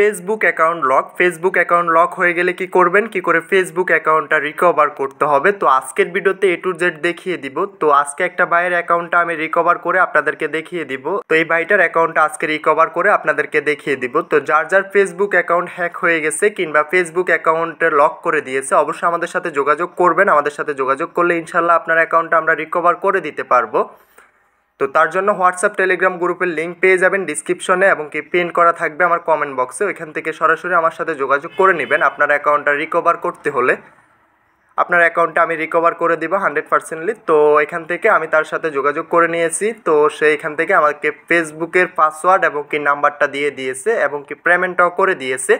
Facebook account lock Facebook account lock হয়ে গেলে কি করবেন কি করে ফেসবুক অ্যাকাউন্টটা রিকভার করতে হবে তো আজকের ভিডিওতে এ টু জেড দেখিয়ে দিব তো আজকে একটা ভাইয়ের অ্যাকাউন্টটা আমি রিকভার করে আপনাদেরকে দেখিয়ে দিব তো এই ভাইটার অ্যাকাউন্টটা আজকে রিকভার করে আপনাদেরকে দেখিয়ে দিব তো যার যার ফেসবুক অ্যাকাউন্ট হ্যাক হয়ে গেছে কিংবা ফেসবুক অ্যাকাউন্ট লক করে দিয়েছে অবশ্যই আমাদের সাথে যোগাযোগ করবেন আমাদের সাথে যোগাযোগ করলে ইনশাল্লাহ আপনার অ্যাকাউন্টটা আমরা রিকভার করে দিতে পারবো তো তার জন্য হোয়াটসঅ্যাপ টেলিগ্রাম গ্রুপের লিঙ্ক পেয়ে যাবেন ডিসক্রিপশনে এবং কি পিন করা থাকবে আমার কমেন্ট বক্সে ওইখান থেকে সরাসরি আমার সাথে যোগাযোগ করে নেবেন আপনার অ্যাকাউন্টটা রিকভার করতে হলে আপনার অ্যাকাউন্টটা আমি রিকভার করে দিব হান্ড্রেড পার্সেন্টলি তো এখান থেকে আমি তার সাথে যোগাযোগ করে নিয়েছি তো সে এখান থেকে আমাকে ফেসবুকের পাসওয়ার্ড এবং কি নাম্বারটা দিয়ে দিয়েছে এবং কি পেমেন্টটাও করে দিয়েছে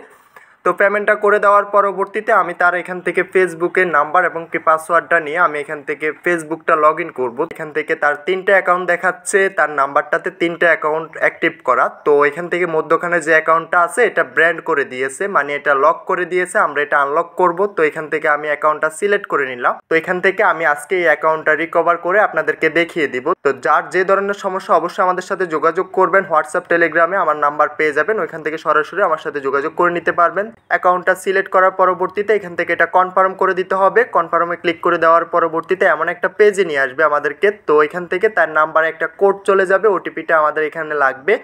তো পেমেন্টটা করে দেওয়ার পরবর্তীতে আমি তার এখান থেকে ফেসবুকের নাম্বার এবং কি পাসওয়ার্ডটা নিয়ে আমি এখান থেকে ফেসবুকটা লগ ইন করবো এখান থেকে তার তিনটা অ্যাকাউন্ট দেখাচ্ছে তার নাম্বারটাতে তিনটা অ্যাকাউন্ট অ্যাক্টিভ করা তো এখান থেকে মধ্যখানে যে অ্যাকাউন্টটা আছে এটা ব্র্যান্ড করে দিয়েছে মানে এটা লক করে দিয়েছে আমরা এটা আনলক করব তো এখান থেকে আমি অ্যাকাউন্টটা সিলেক্ট করে নিলাম তো এখান থেকে আমি আজকে এই অ্যাকাউন্টটা রিকভার করে আপনাদেরকে দেখিয়ে দিব তো যার যে ধরনের সমস্যা অবশ্যই আমাদের সাথে যোগাযোগ করবেন হোয়াটসঅ্যাপ টেলিগ্রামে আমার নাম্বার পেয়ে যাবেন ওইখান থেকে সরাসরি আমার সাথে যোগাযোগ করে নিতে পারবেন অ্যাকাউন্টটা সিলেক্ট করার পরবর্তীতে এখান থেকে এটা কনফার্ম করে দিতে হবে কনফার্মে ক্লিক করে দেওয়ার পরবর্তীতে এমন একটা পেজে নিয়ে আসবে আমাদেরকে তো এখান থেকে তার নাম্বারে একটা কোড চলে যাবে ওটিপিটা আমাদের এখানে লাগবে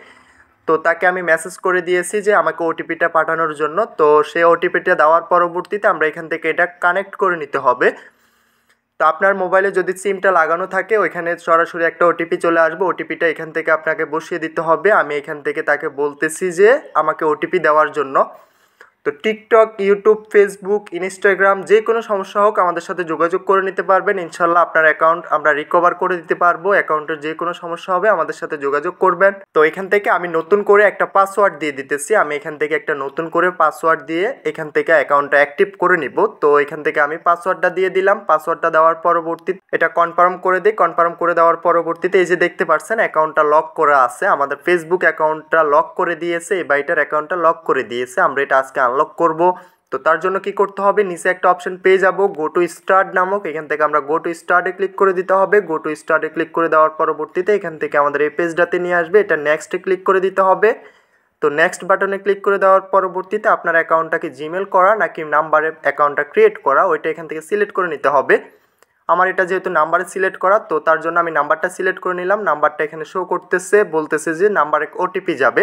তো তাকে আমি মেসেজ করে দিয়েছি যে আমাকে ওটিপিটা পাঠানোর জন্য তো সে ওটিপিটা দেওয়ার পরবর্তীতে আমরা এখান থেকে এটা কানেক্ট করে নিতে হবে তো আপনার মোবাইলে যদি সিমটা লাগানো থাকে ওইখানে সরাসরি একটা ওটিপি চলে আসবে ওটিপিটা এখান থেকে আপনাকে বসিয়ে দিতে হবে আমি এখান থেকে তাকে বলতেছি যে আমাকে ওটিপি দেওয়ার জন্য তো টিকটক ইউটিউব ফেসবুক ইনস্টাগ্রাম যে কোনো সমস্যা হোক আমাদের সাথে যোগাযোগ করে নিতে পারবেন ইনশাল্লাহ আপনার অ্যাকাউন্ট আমরা রিকভার করে দিতে পারবো অ্যাকাউন্টের যে কোনো সমস্যা হবে আমাদের সাথে যোগাযোগ করবেন তো এখান থেকে আমি নতুন করে একটা পাসওয়ার্ড দিয়ে দিতেছি আমি এখান থেকে একটা নতুন করে পাসওয়ার্ড দিয়ে এখান থেকে অ্যাকাউন্টটা অ্যাক্টিভ করে নিব তো এখান থেকে আমি পাসওয়ার্ডটা দিয়ে দিলাম পাসওয়ার্ডটা দেওয়ার পরবর্তী এটা কনফার্ম করে দিই কনফার্ম করে দেওয়ার পরবর্তীতে এই যে দেখতে পাচ্ছেন অ্যাকাউন্টটা লক করা আছে আমাদের ফেসবুক অ্যাকাউন্টটা লক করে দিয়েছে এই বাইটার অ্যাকাউন্টটা লক করে দিয়েছে আমরা এটা আজকে আনলক করব তো তার জন্য কি করতে হবে নিচে একটা অপশন পেয়ে যাব গো টু স্টার্ট নামক এখান থেকে আমরা গো টু স্টার্টে ক্লিক করে দিতে হবে গো টু স্টার্টে ক্লিক করে দেওয়ার পরবর্তীতে এখান থেকে আমাদের এই পেজটাতে নিয়ে আসবে এটা নেক্সটে ক্লিক করে দিতে হবে তো নেক্সট বাটনে ক্লিক করে দেওয়ার পরবর্তীতে আপনার অ্যাকাউন্টটাকে জিমেল করা নাকি নাম্বারে অ্যাকাউন্টটা ক্রিয়েট করা ওইটা এখান থেকে সিলেক্ট করে নিতে হবে আমার এটা যেহেতু নাম্বারে সিলেক্ট করা তো তার জন্য আমি নাম্বারটা সিলেক্ট করে নিলাম নাম্বারটা এখানে শো করতেছে বলতেছে যে নাম্বারে ওটিপি যাবে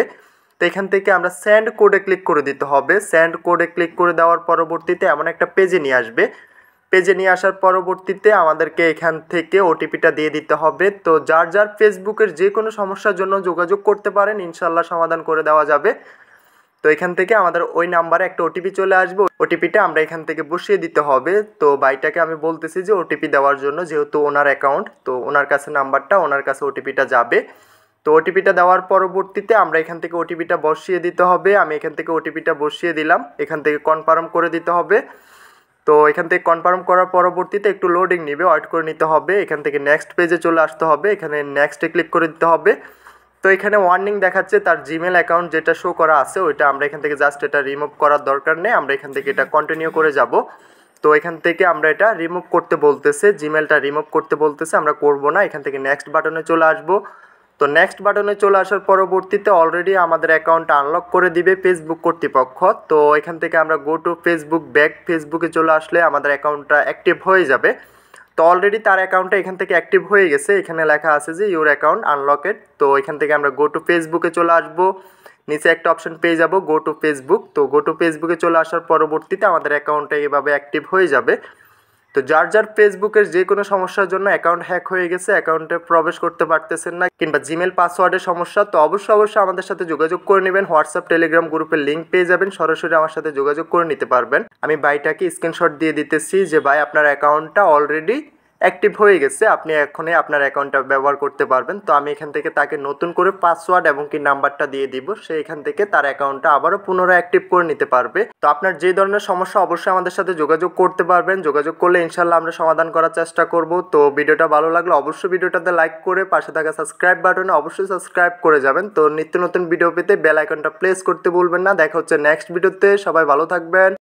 এখান থেকে আমরা স্যান্ড কোডে ক্লিক করে দিতে হবে স্যান্ড কোডে ক্লিক করে দেওয়ার পরবর্তীতে এমন একটা পেজে নিয়ে আসবে পেজে নিয়ে আসার পরবর্তীতে আমাদেরকে এখান থেকে ওটিপিটা দিয়ে দিতে হবে তো যার যার ফেসবুকের যে কোনো সমস্যার জন্য যোগাযোগ করতে পারেন ইনশাল্লাহ সমাধান করে দেওয়া যাবে তো এখান থেকে আমাদের ওই নাম্বারে একটা ওটিপি চলে আসবে ওটিপিটা আমরা এখান থেকে বসিয়ে দিতে হবে তো বাইটাকে আমি বলতেছি যে ওটিপি দেওয়ার জন্য যেহেতু ওনার অ্যাকাউন্ট তো ওনার কাছে নাম্বারটা ওনার কাছে ওটিপিটা যাবে তো ওটিপিটা দেওয়ার পরবর্তীতে আমরা এখান থেকে ওটিপিটা বসিয়ে দিতে হবে আমি এখান থেকে ওটিপিটা বসিয়ে দিলাম এখান থেকে কনফার্ম করে দিতে হবে তো এখান থেকে কনফার্ম করার পরবর্তীতে একটু লোডিং নেবে ওয়েট করে নিতে হবে এখান থেকে নেক্সট পেজে চলে আসতে হবে এখানে নেক্সটে ক্লিক করে দিতে হবে তো এখানে ওয়ার্নিং দেখাচ্ছে তার জিমেল অ্যাকাউন্ট যেটা শো করা আছে ওইটা আমরা এখান থেকে জাস্ট এটা রিমুভ করার দরকার নেই আমরা এখান থেকে এটা কন্টিনিউ করে যাব তো এখান থেকে আমরা এটা রিমুভ করতে বলতেছে জিমেলটা রিমুভ করতে বলতেছে আমরা করব না এখান থেকে নেক্সট বাটনে চলে আসবো তো নেক্সট বাটনে চলে আসার পরবর্তীতে অলরেডি আমাদের অ্যাকাউন্ট আনলক করে দিবে ফেসবুক কর্তৃপক্ষ তো এখান থেকে আমরা গো টু ফেসবুক ব্যাক ফেসবুকে চলে আসলে আমাদের অ্যাকাউন্টটা অ্যাক্টিভ হয়ে যাবে তো অলরেডি তার অ্যাকাউন্টটা এখান থেকে অ্যাক্টিভ হয়ে গেছে এখানে লেখা আছে যে ইউর অ্যাকাউন্ট আনলকেড তো এখান থেকে আমরা গো টু ফেসবুকে চলে আসব নিচে একটা অপশন পেয়ে যাব গো টু ফেসবুক তো গো টু ফেসবুকে চলে আসার পরবর্তীতে আমাদের অ্যাকাউন্টটা এভাবে অ্যাক্টিভ হয়ে যাবে তো যার যার ফেসবুকের যে কোনো সমস্যার জন্য অ্যাকাউন্ট হ্যাক হয়ে গেছে অ্যাকাউন্টে প্রবেশ করতে পারতেছেন না কিংবা জিমেল পাসওয়ার্ডের সমস্যা তো অবশ্যই অবশ্যই আমাদের সাথে যোগাযোগ করে নেবেন হোয়াটসঅ্যাপ টেলিগ্রাম গ্রুপের লিঙ্ক পেয়ে যাবেন সরাসরি আমার সাথে যোগাযোগ করে নিতে পারবেন আমি বাইটাকে স্ক্রিনশট দিয়ে দিতেছি যে ভাই আপনার অ্যাকাউন্টটা অলরেডি অ্যাক্টিভ হয়ে গেছে আপনি এখনই আপনার অ্যাকাউন্টটা ব্যবহার করতে পারবেন তো আমি এখান থেকে তাকে নতুন করে পাসওয়ার্ড এবং কি নাম্বারটা দিয়ে দিব সে এখান থেকে তার অ্যাকাউন্টটা আবারও পুনরায় অ্যাক্টিভ করে নিতে পারবে তো আপনার যে ধরনের সমস্যা অবশ্যই আমাদের সাথে যোগাযোগ করতে পারবেন যোগাযোগ করলে ইনশাল্লাহ আমরা সমাধান করার চেষ্টা করব তো ভিডিওটা ভালো লাগলে অবশ্যই ভিডিওটাতে লাইক করে পাশে থাকা সাবস্ক্রাইব বাটনে অবশ্যই সাবস্ক্রাইব করে যাবেন তো নিত্য নতুন ভিডিও পেতে বেল আইকনটা প্লেস করতে ভুলবেন না দেখা হচ্ছে নেক্সট ভিডিওতে সবাই ভালো থাকবেন